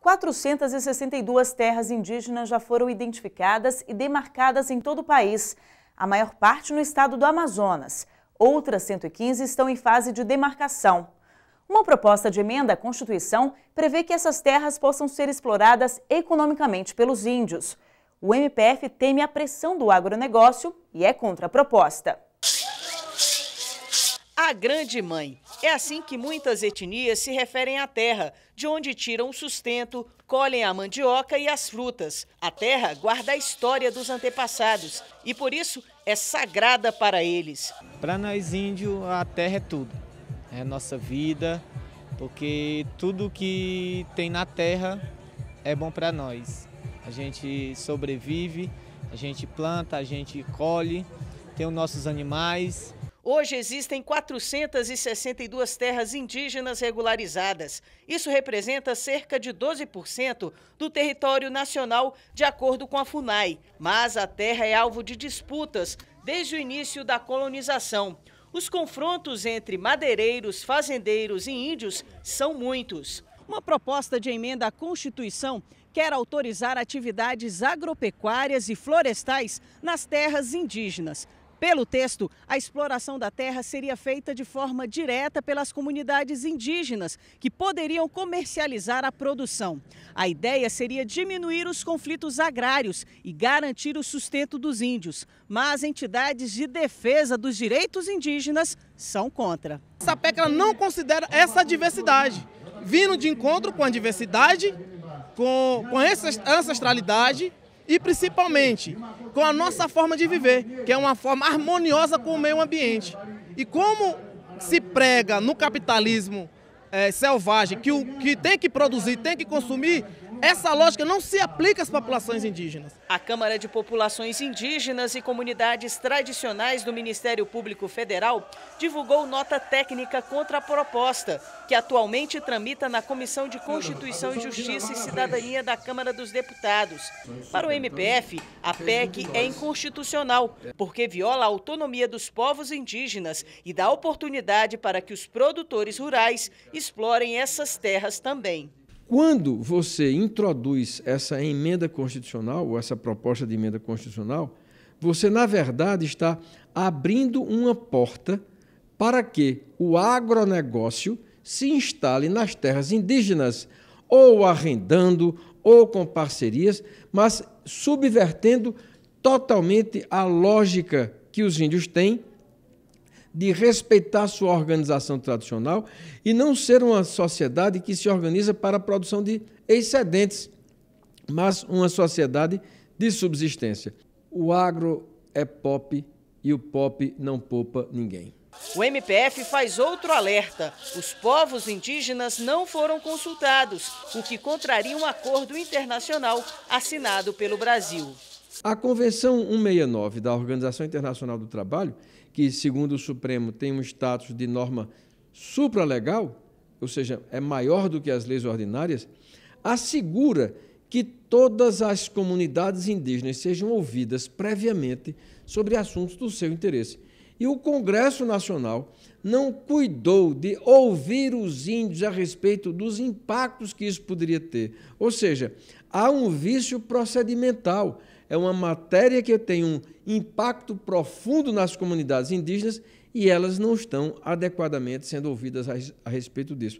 462 terras indígenas já foram identificadas e demarcadas em todo o país, a maior parte no estado do Amazonas. Outras 115 estão em fase de demarcação. Uma proposta de emenda à Constituição prevê que essas terras possam ser exploradas economicamente pelos índios. O MPF teme a pressão do agronegócio e é contra a proposta a Grande Mãe. É assim que muitas etnias se referem à terra, de onde tiram o sustento, colhem a mandioca e as frutas. A terra guarda a história dos antepassados e, por isso, é sagrada para eles. Para nós índios, a terra é tudo. É nossa vida, porque tudo que tem na terra é bom para nós. A gente sobrevive, a gente planta, a gente colhe, tem os nossos animais, Hoje existem 462 terras indígenas regularizadas. Isso representa cerca de 12% do território nacional, de acordo com a FUNAI. Mas a terra é alvo de disputas desde o início da colonização. Os confrontos entre madeireiros, fazendeiros e índios são muitos. Uma proposta de emenda à Constituição quer autorizar atividades agropecuárias e florestais nas terras indígenas. Pelo texto, a exploração da terra seria feita de forma direta pelas comunidades indígenas, que poderiam comercializar a produção. A ideia seria diminuir os conflitos agrários e garantir o sustento dos índios. Mas entidades de defesa dos direitos indígenas são contra. Essa PEC não considera essa diversidade, vindo de encontro com a diversidade, com, com a ancestralidade e principalmente com a nossa forma de viver, que é uma forma harmoniosa com o meio ambiente. E como se prega no capitalismo é, selvagem que, o, que tem que produzir, tem que consumir, essa lógica não se aplica às populações indígenas. A Câmara de Populações Indígenas e Comunidades Tradicionais do Ministério Público Federal divulgou nota técnica contra a proposta, que atualmente tramita na Comissão de Constituição e Justiça e Cidadania da Câmara dos Deputados. Para o MPF, a PEC é inconstitucional, porque viola a autonomia dos povos indígenas e dá oportunidade para que os produtores rurais explorem essas terras também. Quando você introduz essa emenda constitucional, ou essa proposta de emenda constitucional, você, na verdade, está abrindo uma porta para que o agronegócio se instale nas terras indígenas, ou arrendando, ou com parcerias, mas subvertendo totalmente a lógica que os índios têm de respeitar sua organização tradicional e não ser uma sociedade que se organiza para a produção de excedentes, mas uma sociedade de subsistência. O agro é pop e o pop não poupa ninguém. O MPF faz outro alerta. Os povos indígenas não foram consultados, o que contraria um acordo internacional assinado pelo Brasil. A Convenção 169 da Organização Internacional do Trabalho, que, segundo o Supremo, tem um status de norma supralegal, ou seja, é maior do que as leis ordinárias, assegura que todas as comunidades indígenas sejam ouvidas previamente sobre assuntos do seu interesse. E o Congresso Nacional não cuidou de ouvir os índios a respeito dos impactos que isso poderia ter. Ou seja, há um vício procedimental é uma matéria que tem um impacto profundo nas comunidades indígenas e elas não estão adequadamente sendo ouvidas a, respeito disso.